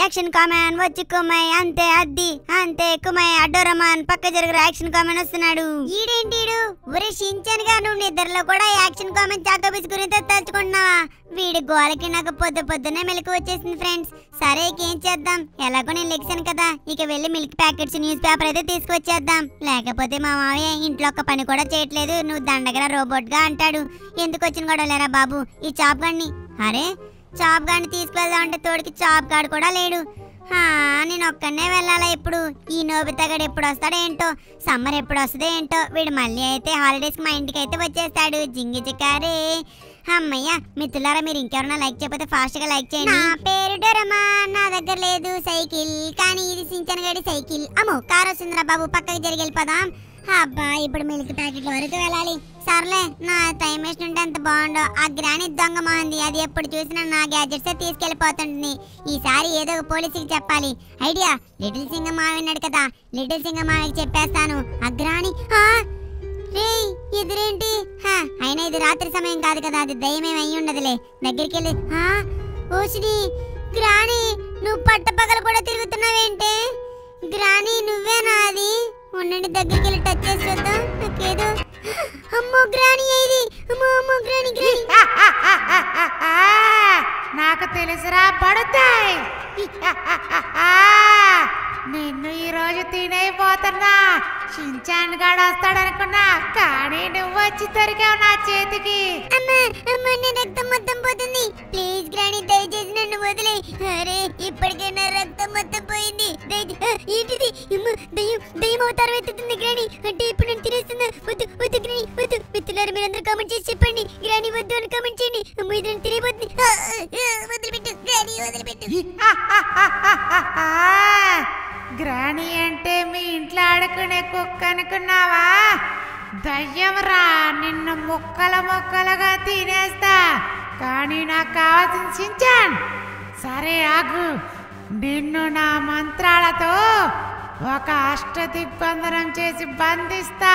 action కామెన్ వచ్చి కుమ్మయ్ అంతే అద్ది అంతే కుమ్మయ్ అడ్డోరమాన్ పక్క జరుగురు యాక్షన్ కామెన్ వస్తున్నాడు ఈడేంటీడు ఒరే షించన్గా నువ్వు నిద్రలో కూడా యాక్షన్ కామెన్ చాకోబీస్ గురించి తలుచుకుంటున్నావా వీడి గోలకి నాకు పొద్దు పొద్దునే మెలకు వచ్చేసింది ఫ్రెండ్స్ సరే ఏం చేద్దాం ఎలాగో నేను లెక్సాను కదా ఇక వెళ్ళి మిల్క్ ప్యాకెట్స్ న్యూస్ పేపర్ అయితే తీసుకొచ్చేద్దాం లేకపోతే మా మామయ్య ఇంట్లో ఒక పని కూడా చేయట్లేదు నువ్వు రోబోట్ రోబోట్గా అంటాడు ఎందుకు వచ్చిన గొడవలేరా బాబు ఈ చాప్ అరే చాప్ గాడిని తీసుకువెళ్దాం అంటే తోడికి చాప్ గాడు కూడా లేడు నేను ఒక్కనే వెళ్ళాలా ఇప్పుడు ఈ తగడు ఎప్పుడు వస్తాడేంటో సమ్మర్ ఎప్పుడు వస్తుందో ఏంటో వీడు మళ్ళీ అయితే హాలిడేస్కి మా ఇంటికి అయితే వచ్చేస్తాడు జింగి జిక్కారే అమ్మయ్య మిత్రులారా మీరు ఇంకెవరన్నా లైక్ చేయకపోతే ఫాస్ట్గా లైక్ చేయండి నా పేరు డొరమా నా దగ్గర లేదు సైకిల్ కానీ ఇది సించన్ గడి సైకిల్ అమ్మో కారు వస్తుందిరా బాబు పక్కకి జరిగి వెళ్ళిపోదాం అబ్బా ఇప్పుడు మిల్క్ ప్యాకెట్ల వరకు వెళ్ళాలి సర్లే నా టైం వేస్ట్ ఉంటే ఎంత బాగుండో ఆ గ్రాని దొంగ మాంది అది ఎప్పుడు చూసినా నా గ్యాజెట్సే తీసుకెళ్ళిపోతుంటుంది ఈసారి ఏదో ఒక పోలీసుకి చెప్పాలి ఐడియా లిటిల్ సింగ మావిన్నాడు కదా లిటిల్ సింగ మావికి చెప్పేస్తాను ఆ గ్రాని ఎదురేంటి అయినా ఇది రాత్రి సమయం కాదు కదా అది దయ్యమేమి అయ్యి ఉండదులే దగ్గరికి వెళ్ళి ఓసిడి గ్రాని నువ్వు పట్టపగలు కూడా తిరుగుతున్నావేంటి గ్రాని నువ్వే అది ఉండండి దగ్గరికి వెళ్ళి టచ్ చేసి వద్దాం నాకేదో అమ్మో గ్రాని ఇది అమ్మో అమ్మో గ్రాని గ్రాని నాకు తెలుసురా పడతాయి నిన్ను ఈ రోజు తినైపోతున్నా షించాన్ గాడు వస్తాడనుకున్నా కానీ నువ్వు వచ్చి దొరికావు నా చేతికి అమ్మా అమ్మా నా రక్తం మొత్తం పోతుంది ప్లీజ్ గ్రాని దయచేసి ఏంటిది దయ్యం దయ్యం అవతారం ఎత్తుతుంది గ్రాని అంటే ఇప్పుడు నేను తినేస్తున్నా వద్దు వద్దు వద్దు వద్దు మిత్రులారు మీరందరూ కామెంట్ చేసి చెప్పండి గ్రాని వద్దు అని కామెంట్ చేయండి అమ్మ ఇదని తెలియబోతుంది వదిలిపెట్టు గ్రాని వదిలిపెట్టు గ్రాని అంటే మీ ఇంట్లో ఆడుకునే కుక్క అనుకున్నావా దయ్యంరా నిన్ను ముక్కల ముక్కలుగా తినేస్తా కానీ నాకు కావాల్సిన చించాన్ సరే ఆగు నిన్ను నా మంత్రాలతో ఒక అష్టదిగ్బంధనం చేసి బంధిస్తా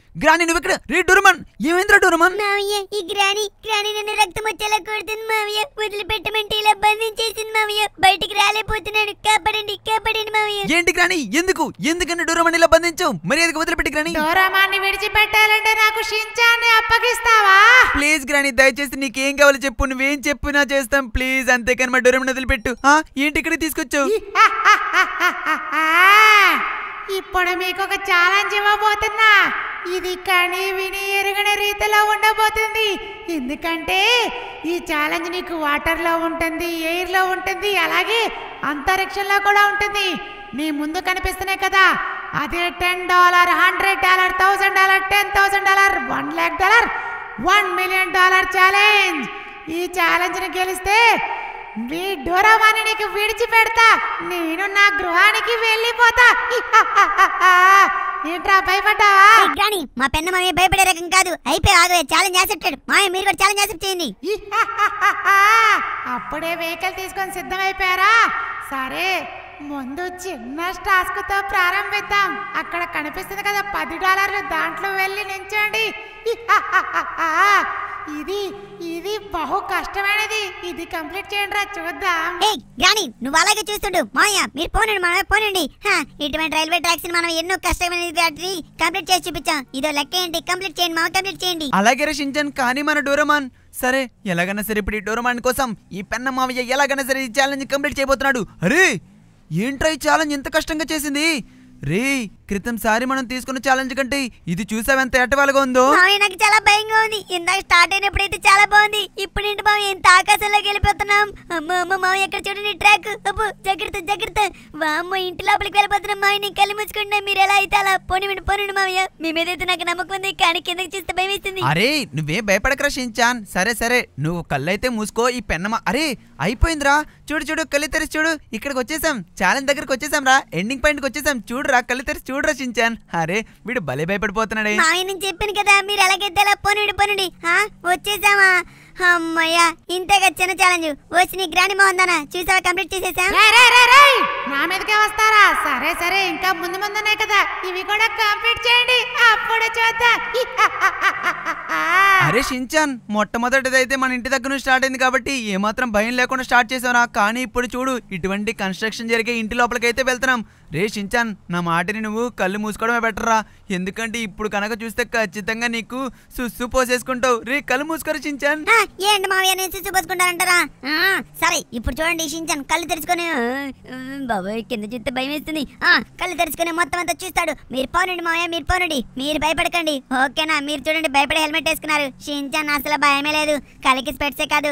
గ్రాని నువ్వు ఇక్కడ రే డోరమాన్ ఏమైందిరా డోరమాన్ మావయ్య ఈ గ్రాని గ్రాని నన్ను రక్తం వచ్చేలా కొడుతుంది మావయ్య వదిలిపెట్టమంటే ఇలా బంధించేసింది మావయ్య బయటికి రాలేకపోతున్నాడు కాపాడండి కాపాడండి మావయ్య ఏంటి గ్రాని ఎందుకు ఎందుకంటే డోరమాన్ ఇలా బంధించావు మరి అది వదిలిపెట్టి గ్రాని విడిచి విడిచిపెట్టాలంటే నాకు షించాన్ని అప్పగిస్తావా ప్లీజ్ గ్రాని దయచేసి నీకేం కావాలో చెప్పు నువ్వేం చెప్పినా చేస్తాం ప్లీజ్ అంతేకాని మా డోరమాన్ వదిలిపెట్టు ఏంటి ఇక్కడ తీసుకొచ్చావు ఇప్పుడు మీకు ఒక ఛాలెంజ్ ఇవ్వబోతున్నా ఇది కానీ విని ఎరుగని రీతిలో ఉండబోతుంది ఎందుకంటే ఈ ఛాలెంజ్ నీకు వాటర్లో ఉంటుంది ఎయిర్లో ఉంటుంది అలాగే అంతరిక్షంలో కూడా ఉంటుంది నీ ముందు కనిపిస్తున్నాయి కదా అదే ten dollar hundred dollar thousand dollar ten thousand dollar one lakh dollar one million dollar challenge ఈ ఛాలెంజ్ని గెలిస్తే మీ డోరావాణి నీకు విడిచిపెడతా నేను నా గృహానికి వెళ్ళిపోతా ఏంట్రా భయపడ్డావా కానీ మా పెన్న మామయ్య భయపడే రకం కాదు అయిపోయి ఆగవే ఛాలెంజ్ యాక్సెప్టెడ్ మామయ్య మీరు కూడా ఛాలెంజ్ యాక్సెప్ట్ చేయండి అప్పుడే వెహికల్ తీసుకొని సిద్ధమైపోయారా సరే ముందు చిన్న టాస్క్ తో ప్రారంభిద్దాం అక్కడ కనిపిస్తుంది కదా పది డాలర్లు దాంట్లో వెళ్ళి నించండి ఇది ఇది బహు కష్టమైనది ఇది కంప్లీట్ చేయండి రా చూద్దాం ఏ గాని నువ్వు అలాగే చూస్తుండు మాయ మీరు పోనండి మనమే పోనండి ఇటువంటి రైల్వే ట్రాక్స్ మనం ఎన్నో కష్టమైన వాటిని కంప్లీట్ చేసి చూపించాం ఇదో లెక్క ఏంటి కంప్లీట్ చేయండి మా కంప్లీట్ చేయండి అలాగే రచించాను కానీ మన డోరమాన్ సరే ఎలాగైనా సరే ఇప్పుడు ఈ డోరమాన్ కోసం ఈ పెన్న మావయ్య ఎలాగైనా సరే ఈ ఛాలెంజ్ కంప్లీట్ చేయబోతున్నాడు అరే ఏంట్రా ఈ ఛాలెంజ్ ఎంత కష్టంగా చేసింది రే క్రితం సారి మనం తీసుకున్న ఛాలెంజ్ కంటే ఇది చూసావెంత ఎట్టవాలుగా ఉందో నాకు చాలా భయంగా ఉంది ఇందాక స్టార్ట్ అయినప్పుడైతే చాలా బాగుంది ఇప్పుడు ఇంటి బాబు ఎంత ఆకాశంలోకి వెళ్ళిపోతున్నాం అమ్మ అమ్మ ఎక్కడ చూడండి ట్రాక్ అబ్బు జాగ్రత్త జాగ్రత్త వామ్మ ఇంటి లోపలికి వెళ్ళిపోతున్నాం మావి నేను కళ్ళు ముచ్చుకుంటున్నా మీరు ఎలా అయితే అలా పోనివ్వండి పోనివ్వండి మామయ్య మీ అయితే నాకు నమ్మకం ఉంది కానీ కిందకి చూస్తే భయం వేస్తుంది అరే నువ్వే భయపడక రక్షించాన్ సరే సరే నువ్వు కళ్ళైతే మూసుకో ఈ పెన్నమా అరే అయిపోయిందిరా చూడు చూడు కళ్ళు తెరిచి చూడు ఇక్కడికి వచ్చేసాం ఛాలెంజ్ దగ్గరికి వచ్చేసాం రా ఎండింగ్ పాయింట్కి వచ్చేసాం చూడురా కళ్ళు తెరిచి చూడు చూడరా రచించాను అరే వీడు భలే భయపడిపోతున్నాడే ఆయన చెప్పింది కదా మీరు ఎలాగైతే అలా పోనిడు వచ్చేసామా అమ్మయ్యా ఇంతగా చిన్న ఛాలెంజ్ వచ్చి నీ గ్రాండ్ మోహందానా చూసావా కంప్లీట్ చేసేసా నా మీదకే వస్తారా సరే సరే ఇంకా ముందు ముందు ఉన్నాయి కదా ఇవి కూడా కంప్లీట్ చేయండి అప్పుడు చూద్దాం అరే షించాన్ మొట్టమొదటిదైతే మన ఇంటి దగ్గర నుంచి స్టార్ట్ అయింది కాబట్టి ఏమాత్రం భయం లేకుండా స్టార్ట్ చేసావురా కానీ ఇప్పుడు చూడు ఇటువంటి కన్స్ట్రక్షన్ జరిగే ఇంటి లోపలికైతే వెళ్తున్నాం రే షించాన్ నా మాటని నువ్వు కళ్ళు మూసుకోవడమే బెటర్ రా ఎందుకంటే ఇప్పుడు కనుక చూస్తే ఖచ్చితంగా నీకు సుస్సు పోసేసుకుంటావు రే కళ్ళు మూసుకోరు షించాన్ ఏంటి మావయ్య నేను పోసుకుంటానంటారా సరే ఇప్పుడు చూడండి షించాను కళ్ళు తెరుచుకొని బాబాయ్ కింద చూస్తే భయం వేస్తుంది కళ్ళు తెరుచుకొని మొత్తం అంతా చూస్తాడు మీరు పోనండి మావయ్య మీరు పోనండి మీరు భయపడకండి ఓకేనా మీరు చూడండి భయపడే హెల్మెట్ వేసుకున్నారు షించాన్ అసలు భయమే లేదు కలికి స్పెట్సే కాదు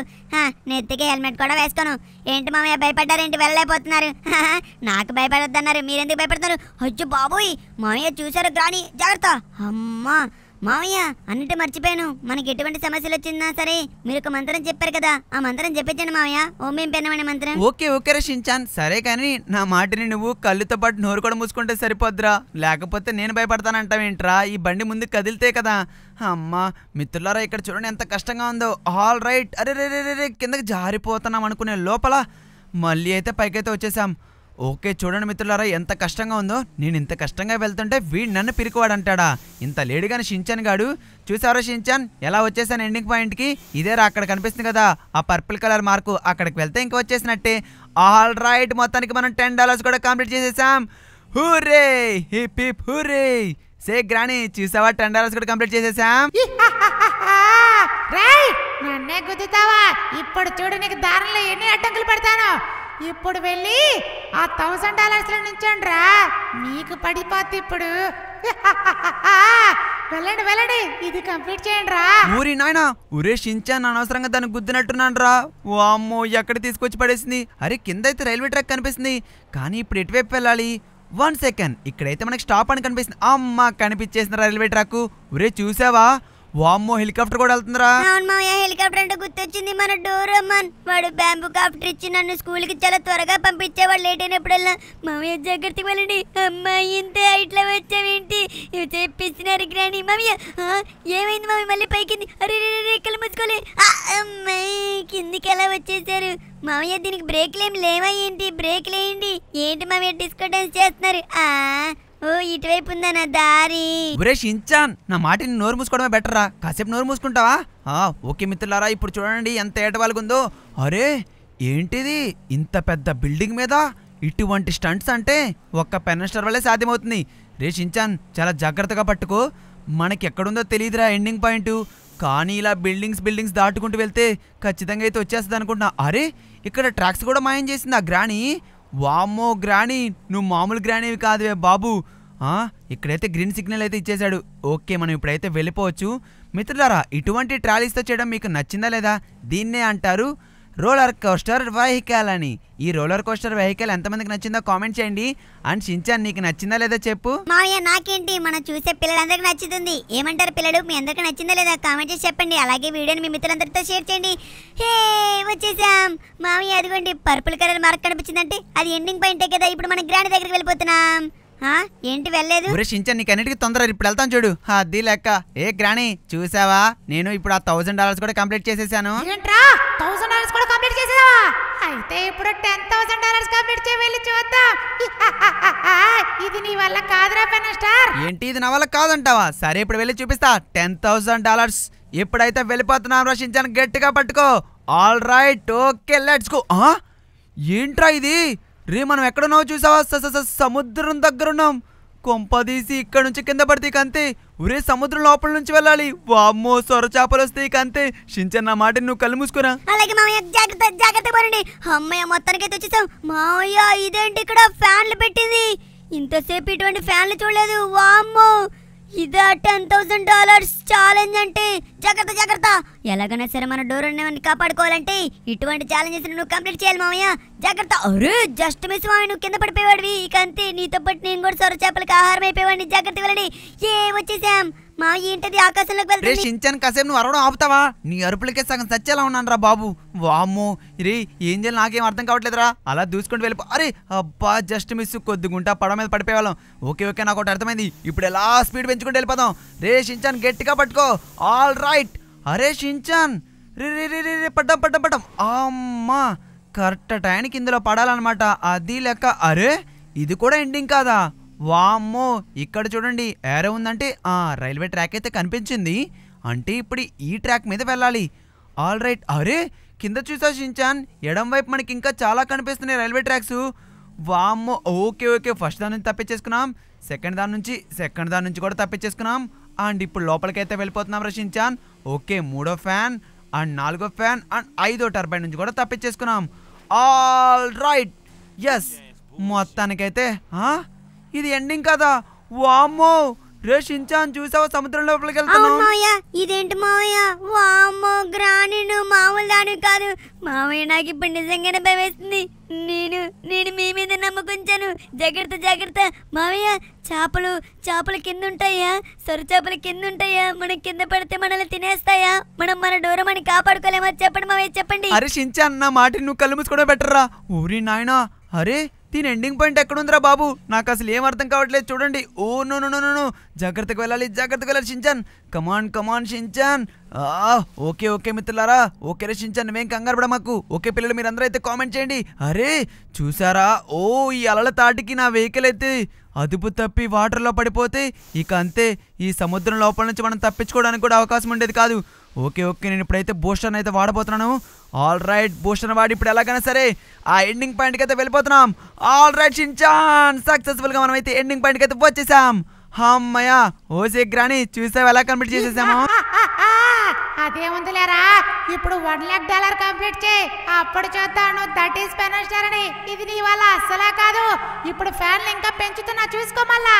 నెత్తికి హెల్మెట్ కూడా వేసుకోను ఏంటి మామయ్య ఏంటి వెళ్ళలేకపోతున్నారు నాకు భయపడొద్దన్నారు మీరెందుకు భయపడుతున్నారు అచ్చు బాబోయ్ మామయ్య చూసారు గ్రాని జాగ్రత్త అమ్మా మావయ్య అన్నిటి మర్చిపోయాను మనకి ఎటువంటి సమస్యలు వచ్చిందా సరే మీరు ఒక మంత్రం చెప్పారు కదా ఆ మంత్రం చెప్పించండి మావయ్య ఏం పెన్నమనే మంత్రం ఓకే ఓకే రక్షించాను సరే కానీ నా మాటని నువ్వు కళ్ళుతో పాటు నోరు కూడా మూసుకుంటే సరిపోద్దురా లేకపోతే నేను భయపడతానంటావేంట్రా ఈ బండి ముందు కదిలితే కదా అమ్మా మిత్రులారా ఇక్కడ చూడండి ఎంత కష్టంగా ఉందో ఆల్ రైట్ అరే రే రే కిందకి జారిపోతున్నాం అనుకునే లోపల మళ్ళీ అయితే పైకైతే వచ్చేసాం ఓకే చూడండి మిత్రులారా ఎంత కష్టంగా ఉందో నేను ఇంత కష్టంగా వెళ్తుంటే వీడు నన్ను పిరికివాడు అంటాడా ఇంత లేడుగాని షించాన్ గాడు చూసారా షించాన్ ఎలా వచ్చేసాను ఎండింగ్ పాయింట్కి ఇదేరా అక్కడ కనిపిస్తుంది కదా ఆ పర్పుల్ కలర్ మార్కు అక్కడికి వెళ్తే ఇంక వచ్చేసినట్టే ఆల్ రైట్ మొత్తానికి మనం టెన్ డాలర్స్ కూడా కంప్లీట్ చేసేసాం హూరే హిప్ హిప్ హూరే సే గ్రాణి చూసావా టెన్ డాలర్స్ కూడా కంప్లీట్ చేసేసాం నన్నే గుద్దుతావా ఇప్పుడు చూడు నీకు దారిలో ఎన్ని అడ్డంకులు పడతాను ఇప్పుడు వెళ్ళి ఆ థౌసండ్ డాలర్స్లో నుంచోండి రా మీకు పడిపోతే ఇప్పుడు వెళ్ళండి వెళ్ళండి ఇది కంప్లీట్ చేయండి రా ఊరి నాయన ఊరే షించాన్ అనవసరంగా దాన్ని గుద్దినట్టున్నాను రా ఓ అమ్మో ఎక్కడ తీసుకొచ్చి పడేసింది అరే కింద అయితే రైల్వే ట్రాక్ కనిపిస్తుంది కానీ ఇప్పుడు ఎటువైపు వెళ్ళాలి వన్ సెకండ్ ఇక్కడైతే మనకి స్టాప్ అని కనిపిస్తుంది అమ్మ కనిపించేసిన రైల్వే ట్రాక్ ఊరే చూసావా వామ్మో హెలికాప్టర్ కూడా వెళ్తుందిరా అవును మామయ్య హెలికాప్టర్ అంటే గుర్తొచ్చింది మన డోరమన్ వాడు బ్యాంబు కాప్టర్ ఇచ్చి నన్ను స్కూల్ కి చాలా త్వరగా పంపించేవాడు లేట్ అయినప్పుడల్లా మామయ్య జాగ్రత్తగా వెళ్ళండి అమ్మాయి ఇంత ఇట్లా వచ్చావేంటి చెప్పిస్తున్నారు గ్రాని మామయ్య ఏమైంది మామయ్య మళ్ళీ పైకి అరే రెక్కలు ముచ్చుకోలే అమ్మాయి కిందికి ఎలా వచ్చేసారు మామయ్య దీనికి బ్రేక్లు ఏం లేవా ఏంటి బ్రేక్లు ఏంటి ఏంటి మామయ్య డిస్కో డాన్స్ చేస్తున్నారు ఓ ఇటువైపు ఉందన్న దారి నా మాటిని నోరు మూసుకోవడమే బెటర్ రా కాసేపు నోరు మూసుకుంటావా ఓకే మిత్రులారా ఇప్పుడు చూడండి ఎంత ఏటవాలుగుందో అరే ఏంటిది ఇంత పెద్ద బిల్డింగ్ మీద ఇటువంటి స్టంట్స్ అంటే ఒక్క పెనస్టర్ వల్లే సాధ్యమవుతుంది రే షించాన్ చాలా జాగ్రత్తగా పట్టుకో మనకి ఎక్కడుందో తెలియదురా ఎండింగ్ పాయింట్ కానీ ఇలా బిల్డింగ్స్ బిల్డింగ్స్ దాటుకుంటూ వెళ్తే ఖచ్చితంగా అయితే వచ్చేస్తుంది అనుకుంటున్నా అరే ఇక్కడ ట్రాక్స్ కూడా మాయం చేసింది ఆ గ్రాణి వామ్మో గ్రాని నువ్వు మామూలు గ్రానివి కాదువే బాబు ఇక్కడైతే గ్రీన్ సిగ్నల్ అయితే ఇచ్చేశాడు ఓకే మనం ఇప్పుడైతే వెళ్ళిపోవచ్చు మిత్రులారా ఇటువంటి ట్రాలీస్తో చేయడం మీకు నచ్చిందా లేదా దీన్నే అంటారు రోలర్ కోస్టర్ వెహికల్ అని ఈ రోలర్ కోస్టర్ వెహికల్ ఎంత మందికి నచ్చిందో కామెంట్ చేయండి అండ్ షించాన్ నీకు నచ్చిందా లేదా చెప్పు మావయ్య నాకేంటి మనం చూసే పిల్లలందరికీ నచ్చుతుంది ఏమంటారు పిల్లలు మీ అందరికీ నచ్చిందా లేదా కామెంట్ చేసి చెప్పండి అలాగే వీడియోని మీ మిత్రులందరితో షేర్ చేయండి హే వచ్చేసాం మావయ్య అదిగోండి పర్పుల్ కలర్ మార్క్ కనిపించిందంటే అది ఎండింగ్ పాయింటే కదా ఇప్పుడు మనం గ్రాండ్ దగ్గరికి వెళ్ళిపోతున్నాం ఏంటి వెళ్ళలేదు షించా నీకన్నిటికి తొందర ఇప్పుడు వెళ్తాం చూడు అది లెక్క ఏ గ్రాణి చూసావా నేను ఇప్పుడు ఆ థౌసండ్ డాలర్స్ కూడా కంప్లీట్ చేసేసాను ఏంట్రా థౌసండ్ డాలర్స్ కూడా కంప్లీట్ చేసేసావా అయితే ఇప్పుడు టెన్ థౌసండ్ డాలర్స్ కంప్లీట్ చేయి వెళ్ళి చూద్దాం ఇది నీ వల్ల కాదురా పెన్ స్టార్ ఏంటి ఇది నా వల్ల కాదంటావా సరే ఇప్పుడు వెళ్ళి చూపిస్తా టెన్ థౌసండ్ డాలర్స్ ఇప్పుడైతే వెళ్ళిపోతున్నాం రషించాను గట్టిగా పట్టుకో all right okay let's go ఏంట్రా ఇది రే మనం ఎక్కడున్నామో చూసావా సముద్రం దగ్గర కొంప కొంపదీసి ఇక్కడ నుంచి కింద పడితే కంతే అంతే ఒరే సముద్రం లోపల నుంచి వెళ్ళాలి వామ్మో సొర చేపలు వస్తే కంతే షించన్న మాట నువ్వు కళ్ళు మూసుకురా అలాగే మామయ్య జాగ్రత్త జాగ్రత్త పడండి అమ్మయ్య మొత్తానికి అయితే వచ్చేసాం మామయ్య ఇదేంటి ఇక్కడ ఫ్యాన్లు పెట్టింది ఇంతసేపు ఇటువంటి ఫ్యాన్లు చూడలేదు వామ్మో ఇదే టెన్ థౌసండ్ డాలర్స్ ఛాలెంజ్ అంటే జాగ్రత్త జాగ్రత్త ఎలాగైనా సరే మన డోరుని కాపాడుకోవాలంటే ఇటువంటి ఛాలెంజెస్ నువ్వు కంప్లీట్ చేయాలి మామయ్య జాగ్రత్త అరే జస్ట్ మిస్ మామయ్య నువ్వు కింద పడిపోయేవాడివి ఇక అంతే నీతో పాటు నేను కూడా సొర చేపలకి ఆహారం అయిపోయేవాడిని జాగ్రత్త వెళ్ళండి ఏమొచ్చేసాం మా ఏంటది ఆకాశంలోకి వెళ్తే చించాను కసేపు నువ్వు అరవడం ఆపుతావా నీ అరుపులకే సగం సచ్చేలా ఉన్నాను రా బాబు వామ్మో రే ఏం చేయాలి నాకేం అర్థం కావట్లేదురా అలా దూసుకుంటూ వెళ్ళిపో అరే అబ్బా జస్ట్ మిస్ కొద్దిగుంటా పడ మీద పడిపోయేవాళ్ళం ఓకే ఓకే నాకు ఒకటి అర్థమైంది ఇప్పుడు ఎలా స్పీడ్ పెంచుకుంటూ వెళ్ళిపోతాం రే చించాను గట్టిగా పట్టుకో ఆల్ రా రైట్ అరే షించాన్ రే రే పడ్డం పడ్డం పడ్డం అమ్మా కరెక్ట్ టైంకి ఇందులో పడాలన్నమాట అది లెక్క అరే ఇది కూడా ఎండింగ్ కాదా వామ్మో ఇక్కడ చూడండి ఏరే ఉందంటే ఆ రైల్వే ట్రాక్ అయితే కనిపించింది అంటే ఇప్పుడు ఈ ట్రాక్ మీద వెళ్ళాలి ఆల్ రైట్ అరే కింద చూసా షించాన్ ఎడం వైపు మనకి ఇంకా చాలా కనిపిస్తున్నాయి రైల్వే ట్రాక్స్ వామ్మో ఓకే ఓకే ఫస్ట్ దాని నుంచి తప్పించేసుకున్నాం సెకండ్ దాని నుంచి సెకండ్ దాని నుంచి కూడా తప్పించేసుకున్నాం అండ్ ఇప్పుడు లోపలికైతే వెళ్ళిపోతున్నాం రషించాన్ ఓకే మూడో ఫ్యాన్ అండ్ నాలుగో ఫ్యాన్ అండ్ ఐదో టర్బైన్ నుంచి కూడా తప్పించేసుకున్నాం ఆల్ రైట్ ఎస్ మొత్తానికైతే ఇది ఎండింగ్ కదా వామ్మో రే షించాన్ చూసావా సముద్రం లోపలికి వెళ్తాను ఇదేంటి మావయ్య వామ్మో గ్రాని మామూలు దాని కాదు మావయ్య నాకు ఇప్పుడు నిజంగానే భయం నేను నేను మీ మీద నమ్మకుంచాను జాగ్రత్త జాగ్రత్త మావయ్య చేపలు చేపల కింద ఉంటాయా సొర చేపల కింద ఉంటాయా మనం కింద పడితే మనల్ని తినేస్తాయా మనం మన దూరం అని కాపాడుకోలేమా చెప్పండి మావయ్య చెప్పండి అరే షించాన్ నా మాట నువ్వు కళ్ళు మూసుకోవడం బెటర్రా ఊరి నాయనా అరే దీని ఎండింగ్ పాయింట్ ఎక్కడుందిరా బాబు నాకు అసలు ఏం అర్థం కావట్లేదు చూడండి ఓ నో నో నో జాగ్రత్తగా వెళ్ళాలి జాగ్రత్తగా వెళ్ళాలి Shinchan come on come on Shinchan okay okay మిత్రులారా ఓకే రే షించాన్ నువ్వేం కంగారు పడ మాకు ఓకే పిల్లలు మీరందరూ అయితే కామెంట్ చేయండి అరే చూసారా ఓ ఈ అలల తాటికి నా వెహికల్ అయితే అదుపు తప్పి వాటర్లో పడిపోతే ఇక అంతే ఈ సముద్రం లోపల నుంచి మనం తప్పించుకోవడానికి కూడా అవకాశం ఉండేది కాదు ఓకే ఓకే నేను ఇప్పుడైతే బూస్టర్ని అయితే వాడబోతున్నాను ఆల్ రైట్ భూషణ్ వాడి ఇప్పుడు ఎలాగైనా సరే ఆ ఎండింగ్ పాయింట్కి అయితే వెళ్ళిపోతున్నాం ఆల్ రైట్ షిన్చాన్ సక్సెస్ఫుల్గా మనం అయితే ఎండింగ్ పాయింట్కి అయితే వచ్చేసాం అమ్మయ్య ఓ శీఘ్రాని చూసావు ఎలా కంప్లీట్ చేసేసాము అదేముందిలేరా ఇప్పుడు వన్ ల్యాక్ డాలర్ కంప్లీట్ చేయి అప్పుడు చూద్దాను దట్ ఈస్ పెనస్టర్ అని ఇది నీ వల్ల అస్సలే కాదు ఇప్పుడు ఫ్యాన్లు ఇంకా పెంచుతున్నా చూసుకో మళ్ళా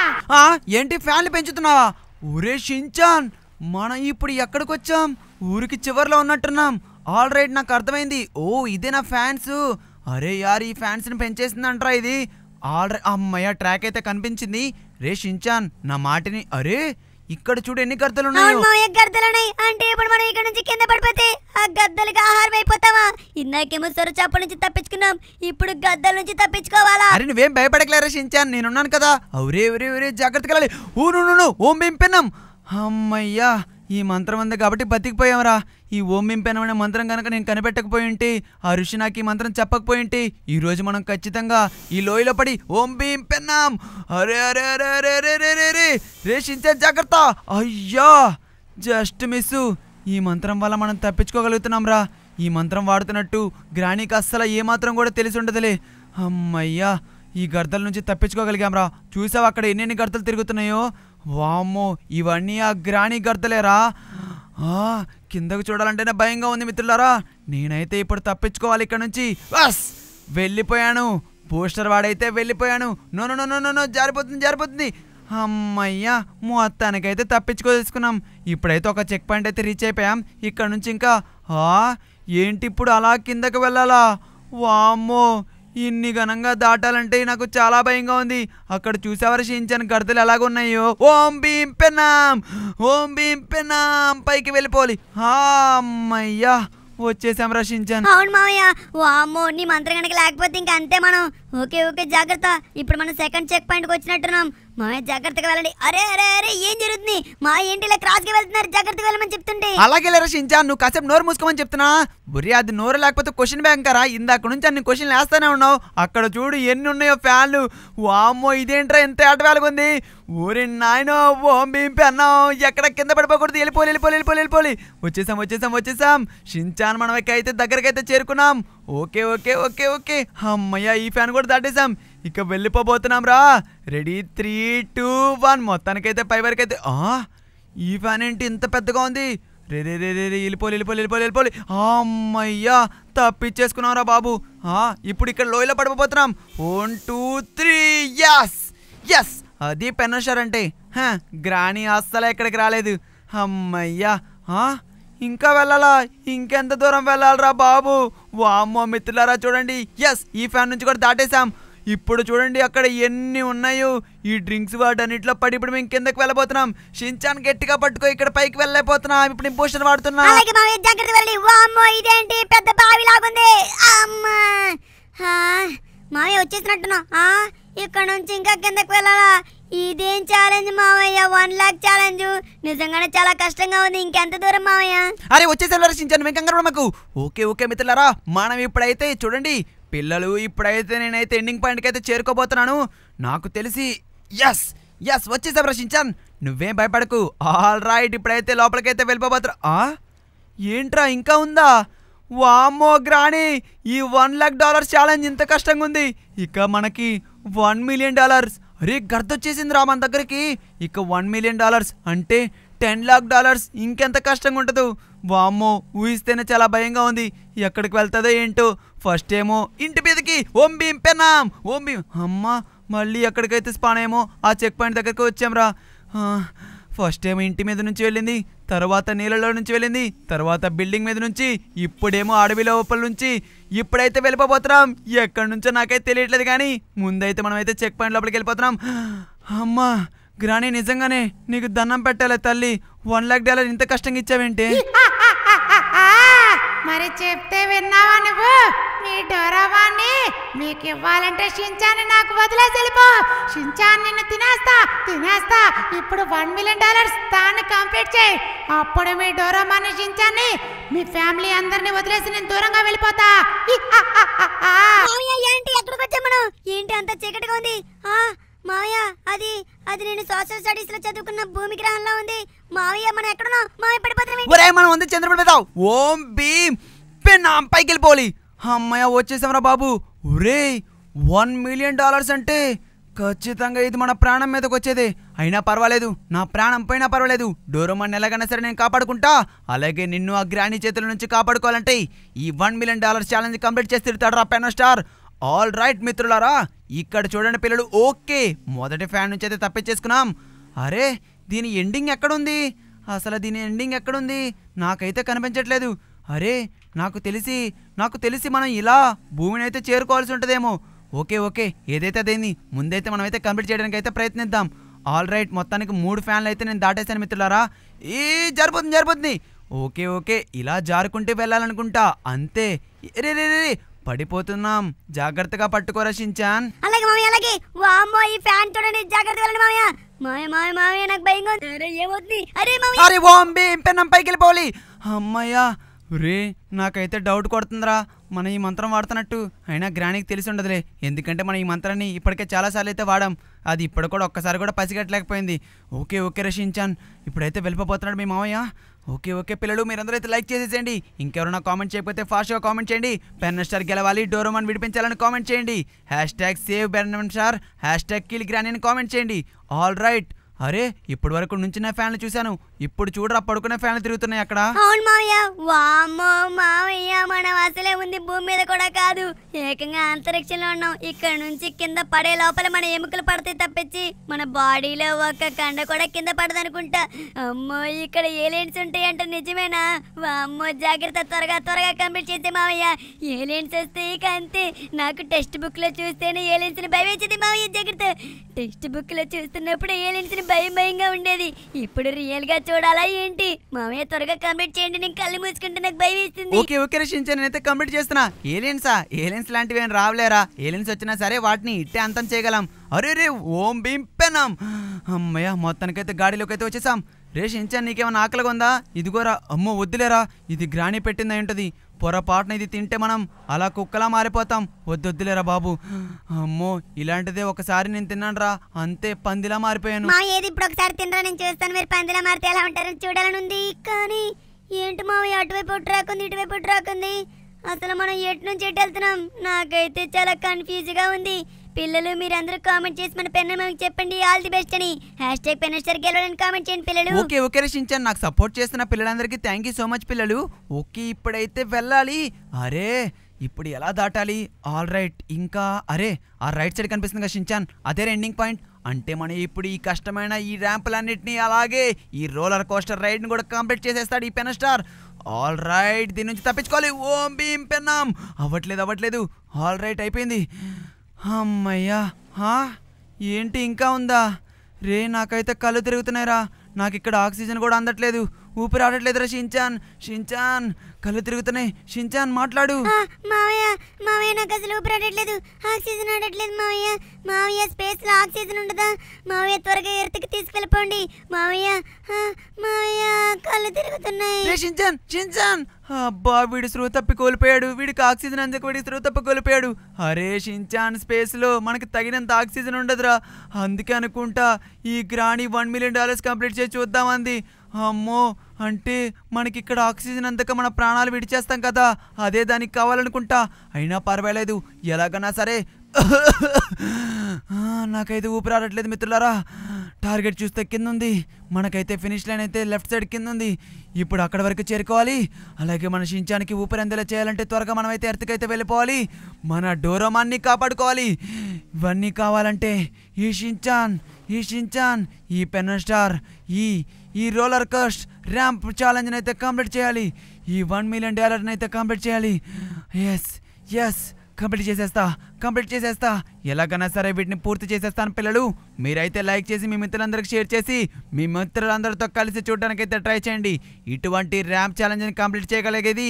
ఏంటి ఫ్యాన్లు పెంచుతున్నావా ఊరే షించాన్ మనం ఇప్పుడు ఎక్కడికి వచ్చాం ఊరికి చివరిలో ఉన్నట్టున్నాం ఆల్ రైట్ నాకు అర్థమైంది ఓ ఇదే నా ఫ్యాన్స్ అరే యార్ ఈ ఫ్యాన్స్ని పెంచేసిందంట్రా ఇది ఆల్ అమ్మయ్య ట్రాక్ అయితే కనిపించింది రే షించాన్ నా మాటని అరే ఇక్కడ చూడు ఎన్ని గద్దలు ఉన్నాయో గద్దలు ఉన్నాయి అంటే ఇప్పుడు మనం ఇక్కడ నుంచి కింద పడిపోతే ఆ గద్దలకు ఆహారం అయిపోతావా ఇందాకేమో సొర చాప నుంచి తప్పించుకున్నాం ఇప్పుడు గద్దల నుంచి తప్పించుకోవాలా అరే నువ్వేం భయపడకలేరా షించాన్ నేనున్నాను కదా అవురే ఎవరే ఒరే జాగ్రత్తగా ఊరు నువ్వు ఓం పెంపినాం అమ్మయ్యా ఈ మంత్రం ఉంది కాబట్టి బతికిపోయావరా ఈ ఓం మింపెనమనే మంత్రం కనుక నేను కనిపెట్టకపోయింటి ఆ ఋషి నాకు ఈ మంత్రం చెప్పకపోయింటి ఈరోజు మనం ఖచ్చితంగా ఈ లోయలో పడి ఓం భీం పెన్నాం అరే అరే అరే అరే అరే రే రే రే రేషించే జాగ్రత్త అయ్యా జస్ట్ మిస్సు ఈ మంత్రం వల్ల మనం తప్పించుకోగలుగుతున్నాం రా ఈ మంత్రం వాడుతున్నట్టు గ్రాణికి అస్సలు ఏమాత్రం కూడా తెలిసి ఉండదులే అమ్మయ్యా ఈ గర్దల నుంచి తప్పించుకోగలిగాం రా చూసావు అక్కడ ఎన్నెన్ని గర్దలు తిరుగుతున్నాయో వామ్మో ఇవన్నీ ఆ గ్రాణి గర్తలేరా కిందకు చూడాలంటేనే భయంగా ఉంది మిత్రులారా నేనైతే ఇప్పుడు తప్పించుకోవాలి ఇక్కడ నుంచి బస్ వెళ్ళిపోయాను పోస్టర్ వాడైతే వెళ్ళిపోయాను no no no no no జారిపోతుంది జారిపోతుంది అమ్మయ్యా మొత్తానికైతే తెలుసుకున్నాం ఇప్పుడైతే ఒక చెక్ పాయింట్ అయితే రీచ్ అయిపోయాం ఇక్కడ నుంచి ఇంకా ఏంటి ఇప్పుడు అలా కిందకు వెళ్ళాలా వామ్మో ఇన్ని ఘనంగా దాటాలంటే నాకు చాలా భయంగా ఉంది అక్కడ చూసేవారు క్షీణించని గడతలు ఎలాగున్నాయో ఓం భీం ఓం భీం పైకి వెళ్ళిపోవాలి అమ్మయ్యా వచ్చేసాం రక్షించాను అవును మావయ్య వామ్మో నీ మంత్రగణకి లేకపోతే ఇంక అంతే మనం ఓకే ఓకే జాగ్రత్త ఇప్పుడు మనం సెకండ్ చెక్ పాయింట్కి వచ్చినట్టున్నాం మాయ జాగ్రత్తగా వెళ్ళండి అరే అరే అరే ఏం జరుగుతుంది మా ఇంటిలో క్రాస్ కి వెళ్తున్నారు జాగ్రత్తగా వెళ్ళమని చెప్తుంటే అలాగే లేరా షించా నువ్వు కాసేపు నోరు మూసుకోమని చెప్తున్నా బుర్రి అది నోరు లేకపోతే క్వశ్చన్ బ్యాంక్ కరా ఇందాక నుంచి అన్ని క్వశ్చన్లు వేస్తానే ఉన్నావు అక్కడ చూడు ఎన్ని ఉన్నాయో ఫ్యాన్లు వామ్మో ఇదేంట్రా ఎంత ఏటవేళకుంది ఊరి నాయన ఓం భీం పెన్నాం ఎక్కడ కింద పడిపోకూడదు వెళ్ళిపోలి వెళ్ళిపోలి వెళ్ళిపోలి వెళ్ళిపోలి వచ్చేసాం వచ్చేసాం వచ్చేసాం షించాన్ మనం అయితే దగ్గరకైతే చేరుకున్నాం ఓకే ఓకే ఓకే ఓకే అమ్మయ్య ఈ ఫ్యాన్ కూడా దాటేసాం ఇక వెళ్ళిపోబోతున్నాం రా రెడీ త్రీ టూ వన్ మొత్తానికైతే పై వరకు అయితే ఈ ఫ్యాన్ ఏంటి ఇంత పెద్దగా ఉంది రే రే రే రే వెళ్ళిపోలి వెళ్ళిపోలి వెళ్ళిపోలి వెళ్ళిపోలి అమ్మయ్యా తప్పించేసుకున్నావురా బాబు ఇప్పుడు ఇక్కడ లోయలో పడిపోతున్నాం one two three yes yes అది పెన్నషర్ అంటే గ్రాణి అస్సలు ఎక్కడికి రాలేదు అమ్మయ్యా ఇంకా వెళ్ళాలా ఇంకెంత దూరం వెళ్ళాలరా బాబు వామ్మో మిత్రులారా చూడండి ఎస్ ఈ ఫ్యాన్ నుంచి కూడా దాటేశాం ఇప్పుడు చూడండి అక్కడ ఎన్ని ఉన్నాయో ఈ డ్రింక్స్ వాటన్నిట్లో పడి ఇప్పుడు మేము కిందకి వెళ్ళబోతున్నాం షించాన్ గట్టిగా పట్టుకో ఇక్కడ పైకి వెళ్ళలేకపోతున్నాం ఇప్పుడు ఇంపోషన్ వాడుతున్నాం వెళ్ళి ఇదేంటి పెద్ద అమ్మా మావయ్య వచ్చేసినట్టున్నా ఇక్కడ నుంచి ఇంకా కిందకి వెళ్ళాలా ఇదేం ఛాలెంజ్ మావయ్య వన్ లాక్ ఛాలెంజ్ నిజంగానే చాలా కష్టంగా ఉంది ఇంకెంత దూరం మావయ్య అరే వచ్చేసారు మాకు ఓకే ఓకే మిత్రులారా మనం ఇప్పుడైతే చూడండి పిల్లలు ఇప్పుడైతే నేనైతే ఎండింగ్ పాయింట్కి అయితే చేరుకోబోతున్నాను నాకు తెలిసి ఎస్ ఎస్ వచ్చేసా ప్రశ్నించాను నువ్వేం భయపడకు ఆల్ రైట్ ఇప్పుడైతే లోపలికైతే వెళ్ళిపోబోతున్నా ఏంట్రా ఇంకా ఉందా వామ్మో గ్రాణి ఈ వన్ లాక్ డాలర్స్ ఛాలెంజ్ ఇంత కష్టంగా ఉంది ఇక మనకి వన్ మిలియన్ డాలర్స్ అరే గర్దొచ్చేసింది రా మన దగ్గరికి ఇక వన్ మిలియన్ డాలర్స్ అంటే టెన్ లాక్ డాలర్స్ ఇంకెంత కష్టంగా ఉంటుంది వామ్మో ఊహిస్తేనే చాలా భయంగా ఉంది ఎక్కడికి వెళ్తుందో ఏంటో ఫస్ట్ ఏమో ఇంటి మీదకి ఓం భీం పెన్నాం ఓం భీం అమ్మ మళ్ళీ ఎక్కడికైతే స్పానేమో ఆ చెక్ పాయింట్ దగ్గరికి వచ్చాంరా ఫస్ట్ ఏమో ఇంటి మీద నుంచి వెళ్ళింది తర్వాత నీళ్ళలో నుంచి వెళ్ళింది తర్వాత బిల్డింగ్ మీద నుంచి ఇప్పుడేమో అడవి లోపల నుంచి ఇప్పుడైతే వెళ్ళిపోతున్నాం ఎక్కడి నుంచో నాకైతే తెలియట్లేదు కానీ ముందైతే మనమైతే చెక్ పాయింట్ లోపలికి వెళ్ళిపోతున్నాం అమ్మా గ్రాని నిజంగానే నీకు దండం పెట్టాలి తల్లి వన్ లాక్ డాలర్ ఇంత కష్టంగా ఇచ్చావేంటి మరి చెప్తే విన్నావా నువ్వు మీ డోరావాన్ని మీకు ఇవ్వాలంటే షించాన్ని నాకు వదిలే వెళ్ళిపో షించాన్ని నిన్ను తినేస్తా తినేస్తా ఇప్పుడు వన్ మిలియన్ డాలర్స్ దాన్ని కంప్లీట్ చేయి అప్పుడు మీ డోరామాన్ని షించాన్ని మీ ఫ్యామిలీ అందరినీ వదిలేసి నేను దూరంగా వెళ్ళిపోతా ఏంటి ఎక్కడికి వచ్చా మనం ఏంటి అంత చీకటిగా ఉంది మావయ్య అది అది నేను సోషల్ స్టడీస్ లో చదువుకున్న భూమి గ్రహంలో ఉంది మావయ్య మనం ఎక్కడున్నాం మావయ్య పడిపోతున్నాం ఒరే మనం ఉంది చంద్రపడిపోతాం ఓం భీమ్ పెన్నాం పైకి వెళ్ళిపోవాలి అమ్మయ్య వచ్చేసాంరా బాబు ఒరే వన్ మిలియన్ డాలర్స్ అంటే ఖచ్చితంగా ఇది మన ప్రాణం మీదకి వచ్చేది అయినా పర్వాలేదు నా ప్రాణం పోయినా పర్వాలేదు డోరమాన్ ఎలాగైనా సరే నేను కాపాడుకుంటా అలాగే నిన్ను ఆ గ్రాని చేతుల నుంచి కాపాడుకోవాలంటే ఈ one million dollars challenge complete చేసి తిడతాడు రా పెనో స్టార్ ఆల్ రైట్ మిత్రులారా ఇక్కడ చూడండి పిల్లలు ఓకే మొదటి ఫ్యాన్ నుంచి అయితే తప్పించేసుకున్నాం అరే దీని ఎండింగ్ ఎక్కడుంది అసలు దీని ఎండింగ్ ఎక్కడుంది నాకైతే కనిపించట్లేదు అరే నాకు తెలిసి నాకు తెలిసి మనం ఇలా భూమిని అయితే చేరుకోవాల్సి ఉంటుందేమో ఓకే ఓకే ఏదైతే అదేంది ముందైతే మనమైతే కంప్లీట్ చేయడానికి అయితే ప్రయత్నిద్దాం ఆల్ రైట్ మొత్తానికి మూడు ఫ్యాన్లు అయితే నేను దాటేశాను మిత్రులారా ఏ జరిపోతుంది జరిపోతుంది ఓకే ఓకే ఇలా జారుకుంటూ వెళ్ళాలనుకుంటా అంతే రే రే రే పడిపోతున్నాం జాగ్రత్తగా పట్టుకోరా షించాన్ అలాగే మామయ్య అలాగే వామ్మో ఈ ఫ్యాన్ చూడండి జాగ్రత్తగా మామయ్య మామయ్య మామయ్య మామయ్య నాకు భయంగా ఉంది అరే ఏమవుతుంది అరే మామయ్య అరే వామ్ భీమ్ పైకి వెళ్ళిపోవాలి అమ్మయ్యా రే నాకైతే డౌట్ కొడుతుందిరా మనం ఈ మంత్రం వాడుతున్నట్టు అయినా గ్రానికి తెలిసి ఉండదులే ఎందుకంటే మనం ఈ మంత్రాన్ని ఇప్పటికే చాలాసార్లు అయితే వాడాం అది ఇప్పుడు కూడా ఒక్కసారి కూడా పసిగట్టలేకపోయింది ఓకే ఓకే రషించాన్ ఇప్పుడైతే వెళ్ళిపోతున్నాడు మీ మామయ్య ఓకే ఓకే పిల్లలు మీరందరూ అయితే లైక్ చేసేసేయండి ఇంకెవరైనా కామెంట్ చేయకపోతే ఫాస్ట్గా కామెంట్ చేయండి పెన్న స్టార్ గెలవాలి డోరోమాన్ విడిపించాలని కామెంట్ చేయండి హ్యాష్ ట్యాగ్ సేవ్ బెర్నర్ స్టార్ హ్యాష్ ట్యాగ్ కిల్ గ్రాని అని కామెంట్ చేయండి ఆల్ రైట్ అరే ఇప్పటి వరకు నుంచి నా ఫ్యాన్లు చూశాను ఇప్పుడు చూడరా పడుకునే ఫ్యాన్లు తిరుగుతున్నాయి అక్కడ అవును మావయ్య వామ్మో మావయ్య మన అసలే ఉంది భూమి మీద కూడా కాదు ఏకంగా అంతరిక్షంలో ఉన్నాం ఇక్కడ నుంచి కింద పడే లోపల మన ఎముకలు పడితే తప్పించి మన బాడీలో ఒక కండ కూడా కింద పడదనుకుంటా అమ్మో ఇక్కడ ఏలియన్స్ ఉంటాయంటే నిజమేనా వామ్మో జాగ్రత్త త్వరగా త్వరగా కంప్లీట్ చేస్తే మావయ్య ఏలియన్స్ వస్తే ఇక అంతే నాకు టెక్స్ట్ బుక్ లో చూస్తేనే ఏలియన్స్ ని భయవేసింది మావయ్య జాగ్రత్త టెక్స్ట్ బుక్ లో చూస్తున్నప్పుడు ఏలియన్స్ ని భయం భయంగా ఉండేది ఇప్పుడు రియల్ గా చూడాలా ఏంటి మామయ్య త్వరగా కంప్లీట్ చేయండి నేను కళ్ళు మూసుకుంటే నాకు భయం వేస్తుంది ఓకే ఓకే రక్షించాను నేనైతే కంప్లీట్ చేస్తున్నా ఏలియన్సా ఏలియన్స్ లాంటివి ఏం రావలేరా ఏలియన్స్ వచ్చినా సరే వాటిని ఇట్టే అంతం చేయగలం అరే రే ఓం భీం పెనం అమ్మయ్య మొత్తానికైతే గాడిలోకి అయితే వచ్చేసాం రేషించా నీకేమైనా ఆకలిగా ఉందా ఇదిగోరా అమ్మో వద్దులేరా ఇది గ్రాణి పెట్టిందా ఏంటది పొరపాటున ఇది తింటే మనం అలా కుక్కలా మారిపోతాం వద్దొద్దులేరా బాబు అమ్మో ఇలాంటిదే ఒకసారి నేను తిన్నాను రా అంతే పందిలా మారిపోయాను మా ఏది ఇప్పుడు ఒకసారి తినరా నేను మీరు పందిలా మారితే ఎలా ఉంటారో చూడాలనుంది కానీ ఏంటి మా అటువైపు రాకుంది ఇటువైపు రాకుంది అసలు మనం ఎటు నుంచి ఎటు వెళ్తున్నాం నాకైతే చాలా కన్ఫ్యూజ్గా ఉంది పిల్లలు మీరందరూ కామెంట్ చేసి మన పెన్నమ్మకి చెప్పండి ఆల్ ది బెస్ట్ అని హ్యాష్ ట్యాగ్ పెన్నస్టర్ గెలవడానికి కామెంట్ చేయండి పిల్లలు ఓకే ఓకే రచించాను నాకు సపోర్ట్ చేస్తున్న పిల్లలందరికీ థ్యాంక్ యూ సో మచ్ పిల్లలు ఓకే ఇప్పుడైతే వెళ్ళాలి అరే ఇప్పుడు ఎలా దాటాలి ఆల్ రైట్ ఇంకా అరే ఆ రైట్ సైడ్ కనిపిస్తుంది కదా షించాన్ అదే ఎండింగ్ పాయింట్ అంటే మనం ఇప్పుడు ఈ కష్టమైన ఈ ర్యాంపులన్నింటినీ అలాగే ఈ రోలర్ కోస్టర్ రైడ్ని కూడా కంప్లీట్ చేసేస్తాడు ఈ పెనస్టార్ ఆల్ రైట్ దీని నుంచి తప్పించుకోవాలి ఓం భీం పెన్నాం అవ్వట్లేదు అవ్వట్లేదు ఆల్ రైట్ అయిపోయింది అమ్మయ్యా హా ఏంటి ఇంకా ఉందా రే నాకైతే కళ్ళు తిరుగుతున్నాయిరా నాకు ఇక్కడ ఆక్సిజన్ కూడా అందట్లేదు ఊపిరాడట్లేదు రా షించాన్ షిన్చాన్ కళ్ళు తిరుగుతున్నాయి షిన్చాన్ మాట్లాడు మావయ్య మావయ్య నాకు అసలు ఊపిరాడట్లేదు ఆక్సిజన్ ఆడట్లేదు మావయ్య మావయ్య స్పేస్ లో ఆక్సిజన్ ఉండదా మావయ్య త్వరగా ఎర్త్కి తీసుకెళ్ళిపోండి మావయ్య మావయ్య కళ్ళు తిరుగుతున్నాయి షిన్చాన్ షిన్చాన్ అబ్బా వీడు శ్రువ తప్పి కోల్పోయాడు వీడికి ఆక్సిజన్ అందుకు వీడికి శ్రువ తప్పి కోల్పోయాడు అరే షించాన్ స్పేస్లో మనకి తగినంత ఆక్సిజన్ ఉండదురా అందుకే అనుకుంటా ఈ granny one million dollars complete చేసి చూద్దామంది అమ్మో అంటే మనకిక్కడ ఆక్సిజన్ అంతక మన ప్రాణాలు విడిచేస్తాం కదా అదే దానికి కావాలనుకుంటా అయినా పర్వాలేదు ఎలాగన్నా సరే నాకైతే ఊపిరాడట్లేదు మిత్రులారా టార్గెట్ చూస్తే కింద ఉంది మనకైతే ఫినిష్ లైన్ అయితే లెఫ్ట్ సైడ్ కింద ఉంది ఇప్పుడు అక్కడ వరకు చేరుకోవాలి అలాగే మన షించానికి ఊపిరి అందేలా చేయాలంటే త్వరగా మనమైతే ఎర్త్కి అయితే వెళ్ళిపోవాలి మన డోరోమాన్ని కాపాడుకోవాలి ఇవన్నీ కావాలంటే ఈ షించాన్ ఈ షించాన్ ఈ పెన్ స్టార్ ఈ ఈ రోలర్ కాస్ట్ ర్యాంప్ ఛాలెంజ్ని అయితే కంప్లీట్ చేయాలి ఈ వన్ మిలియన్ డాలర్ని అయితే కంప్లీట్ చేయాలి ఎస్ ఎస్ కంప్లీట్ చేసేస్తా కంప్లీట్ చేసేస్తా ఎలాగైనా సరే వీటిని పూర్తి చేసేస్తాను పిల్లలు మీరైతే లైక్ చేసి మీ మిత్రులందరికి షేర్ చేసి మీ మిత్రులందరితో కలిసి చూడడానికి అయితే ట్రై చేయండి ఇటువంటి ర్యాంప్ ఛాలెంజ్ని కంప్లీట్ చేయగలిగేది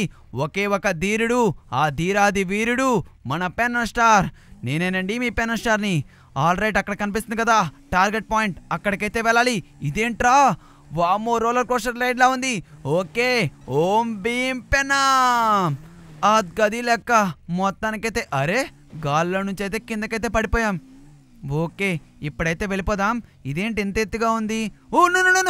ఒకే ఒక ధీరుడు ఆ ధీరాది వీరుడు మన పెన్ స్టార్ నేనేనండి మీ పెన్ స్టార్ని ఆల్ రైట్ అక్కడ కనిపిస్తుంది కదా టార్గెట్ పాయింట్ అక్కడికైతే వెళ్ళాలి ఇదేంట్రా వామో రోలర్ కోస్టర్ రైడ్లా ఉంది ఓకే ఓం భీం పెనా ఆ గది లెక్క మొత్తానికైతే అరే గాల్లో నుంచి అయితే కిందకైతే పడిపోయాం ఓకే ఇప్పుడైతే వెళ్ళిపోదాం ఇదేంటి ఎంత ఎత్తుగా ఉంది ఓ నూనె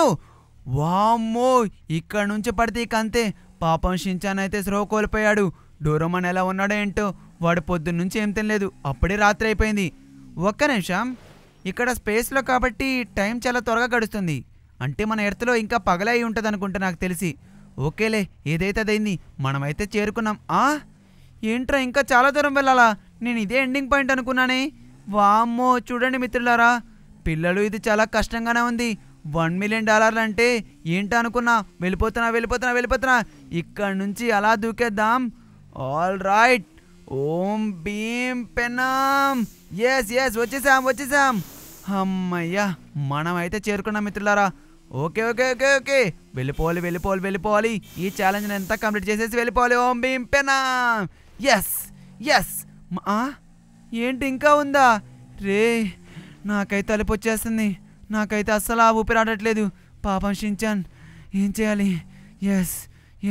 వామ్మో ఇక్కడ నుంచి పడితే ఇక అంతే పాపం షించాన్ అయితే స్రో కోల్పోయాడు డోరోమన్ ఎలా ఉన్నాడో ఏంటో వాడు పొద్దున్న నుంచి ఏం తినలేదు అప్పుడే రాత్రి అయిపోయింది ఒక్క నిమిషం ఇక్కడ స్పేస్లో కాబట్టి టైం చాలా త్వరగా గడుస్తుంది అంటే మన ఎర్త్లో ఇంకా పగలై ఉంటుంది అనుకుంటా నాకు తెలిసి ఓకేలే ఏదైతే అదైంది మనమైతే చేరుకున్నాం ఆ ఏంట్రా ఇంకా చాలా దూరం వెళ్ళాలా నేను ఇదే ఎండింగ్ పాయింట్ అనుకున్నానే వామ్మో చూడండి మిత్రులారా పిల్లలు ఇది చాలా కష్టంగానే ఉంది వన్ మిలియన్ డాలర్లు అంటే ఏంటో అనుకున్నా వెళ్ళిపోతున్నా వెళ్ళిపోతున్నా వెళ్ళిపోతున్నా ఇక్కడ నుంచి అలా దూకేద్దాం ఆల్ రైట్ ఓం భీం పెనాం ఎస్ ఎస్ వచ్చేసాం వచ్చేసాం అమ్మయ్యా మనమైతే చేరుకున్నాం మిత్రులారా ఓకే ఓకే ఓకే ఓకే వెళ్ళిపోవాలి వెళ్ళిపోవాలి వెళ్ళిపోవాలి ఈ ఛాలెంజ్ ఎంత కంప్లీట్ చేసేసి వెళ్ళిపోవాలి ఓం భీం పెనా ఎస్ ఎస్ ఏంటి ఇంకా ఉందా రే నాకైతే అలిపి వచ్చేస్తుంది నాకైతే అస్సలు ఆ ఊపిరి ఆడట్లేదు పాపం షించాన్ ఏం చేయాలి ఎస్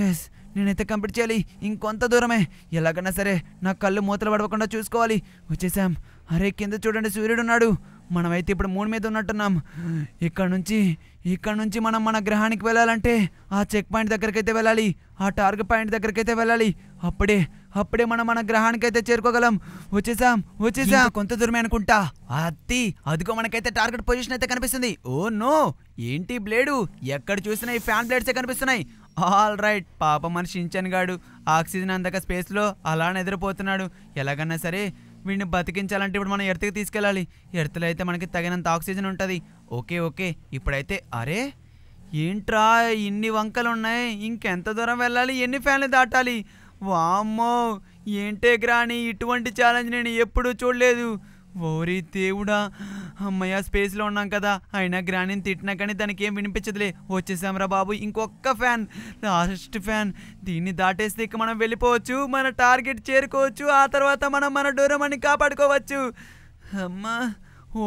ఎస్ నేనైతే కంప్లీట్ చేయాలి ఇంకొంత దూరమే ఎలాగన్నా సరే నా కళ్ళు మూతలు పడవకుండా చూసుకోవాలి వచ్చేసాం అరే కింద చూడండి సూర్యుడు ఉన్నాడు మనమైతే ఇప్పుడు మూడు మీద ఉన్నట్టున్నాం ఇక్కడ నుంచి ఇక్కడ నుంచి మనం మన గ్రహానికి వెళ్ళాలంటే ఆ చెక్ పాయింట్ దగ్గరకైతే వెళ్ళాలి ఆ టార్గెట్ పాయింట్ దగ్గరకైతే వెళ్ళాలి అప్పుడే అప్పుడే మనం మన గ్రహానికి అయితే చేరుకోగలం వచ్చేసాం వచ్చేసాం కొంత దూరమే అనుకుంటా అత్తి అదిగో మనకైతే టార్గెట్ పొజిషన్ అయితే కనిపిస్తుంది ఓ నో ఏంటి బ్లేడు ఎక్కడ చూసినా ఈ ఫ్యాన్ బ్లేడ్సే కనిపిస్తున్నాయి ఆల్ రైట్ పాప మనిషి ఇంచన్ గాడు ఆక్సిజన్ అందక స్పేస్లో అలానే ఎదిరిపోతున్నాడు ఎలాగన్నా సరే వీడిని బతికించాలంటే ఇప్పుడు మనం ఎర్త్కి తీసుకెళ్ళాలి ఎర్త్లో అయితే మనకి తగినంత ఆక్సిజన్ ఉంటుంది ఓకే ఓకే ఇప్పుడైతే అరే ఏంట్రా ఇన్ని వంకలు ఉన్నాయి ఇంకెంత దూరం వెళ్ళాలి ఎన్ని ఫ్యాన్లు దాటాలి వామ్మో ఏంటే గ్రాని ఇటువంటి ఛాలెంజ్ నేను ఎప్పుడూ చూడలేదు ఓరి దేవుడా అమ్మయ్య స్పేస్లో ఉన్నాం కదా అయినా గ్రానీని తిట్టినా కానీ దానికి ఏం వినిపించదులే వచ్చేసాంరా బాబు ఇంకొక ఫ్యాన్ లాస్ట్ ఫ్యాన్ దీన్ని దాటేస్తే ఇక మనం వెళ్ళిపోవచ్చు మన టార్గెట్ చేరుకోవచ్చు ఆ తర్వాత మనం మన డోరమని కాపాడుకోవచ్చు అమ్మ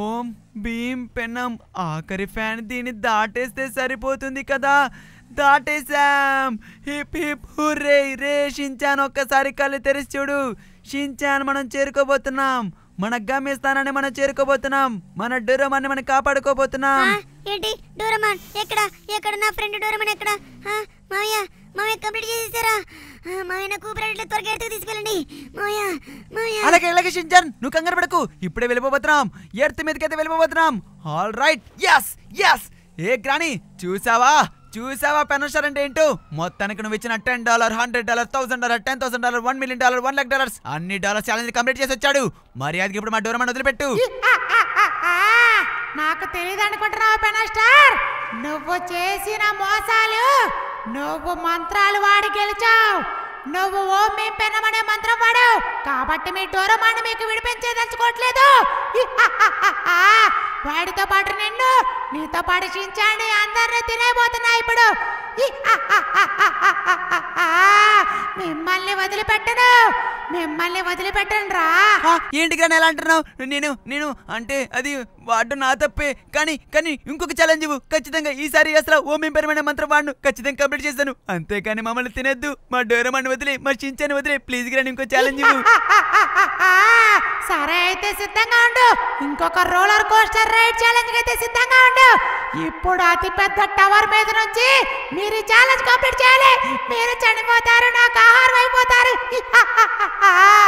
ఓం భీం పెన్నం ఆఖరి ఫ్యాన్ దీన్ని దాటేస్తే సరిపోతుంది కదా దాటేశాం హిప్ హిప్ హుర్రే రే షించాన్ ఒక్కసారి కళ్ళు తెరిచి చూడు షించాన్ మనం చేరుకోబోతున్నాం మన స్థానాన్ని మనం చేరుకోబోతున్నాం మన డోరమాన్ని మనం కాపాడుకోబోతున్నాం ఏంటి డోరమాన్ ఎక్కడ ఎక్కడ నా ఫ్రెండ్ డోరమాన్ ఎక్కడ మామయ్య మామయ్య కంప్లీట్ చేసేసారా మామయ్య నాకు ఊపిరట్లే త్వరగా ఎర్త్కి తీసుకెళ్ళండి మామయ్య మామయ్య అలాగే అలాగే షింజన్ నువ్వు కంగారు పడకు ఇప్పుడే వెళ్ళిపోబోతున్నాం ఎర్త్ అయితే వెళ్ళిపోబోతున్నాం ఆల్ రైట్ ఎస్ ఎస్ ఏ గ్రాని చూసావా చూసావా పెన్షన్ అంటే ఏంటో మొత్తానికి నువ్వు ఇచ్చిన ten dollar hundred dollar thousand dollar ten thousand dollar one million dollar one lakh dollars అన్ని డాలర్స్ ఛాలెంజ్ కంప్లీట్ చేసి వచ్చాడు మర్యాదకి ఇప్పుడు మా డోరమాన్ వదిలిపెట్టు నాకు తెలియదు అనుకుంటున్నావు పెనస్టార్ నువ్వు చేసిన మోసాలు నువ్వు మంత్రాలు వాడి గెలిచావు నువ్వు ఓ మేం పెనమనే మంత్రం వాడావు కాబట్టి మీ డోరమాన్ని మీకు విడిపించే తలుచుకోవట్లేదు వాడితో పాటు నిన్ను నీతో పాటు చించాన్ని అందరినీ తినేబోతున్నా ఇప్పుడు మిమ్మల్ని వదిలిపెట్టను మిమ్మల్ని వదిలిపెట్టండి రా ఏంటి కానీ ఎలా అంటున్నావు నేను నేను అంటే అది వాడు నా తప్పే కానీ కానీ ఇంకొక ఛాలెంజ్ ఇవ్వు ఖచ్చితంగా ఈసారి అసలు ఓం పరిమైన మంత్రం వాడు ఖచ్చితంగా కంప్లీట్ చేశాను అంతేకాని మమ్మల్ని తినద్దు మా డోరమాన్ని వదిలే మా చించాన్ని వదిలే ప్లీజ్ గ్రాని ఇంకో ఛాలెంజ్ సరే అయితే సిద్ధంగా ఉండు ఇంకొక రోలర్ కోస్టర్ రైడ్ ఛాలెంజ్ అయితే సిద్ధంగా ఉండు ఇప్పుడు అతి పెద్ద టవర్ మీద నుంచి మీరు ఛాలెంజ్ కంప్లీట్ చేయాలి మీరు చనిపోతారు నాకు ఆహారం అయిపోతారు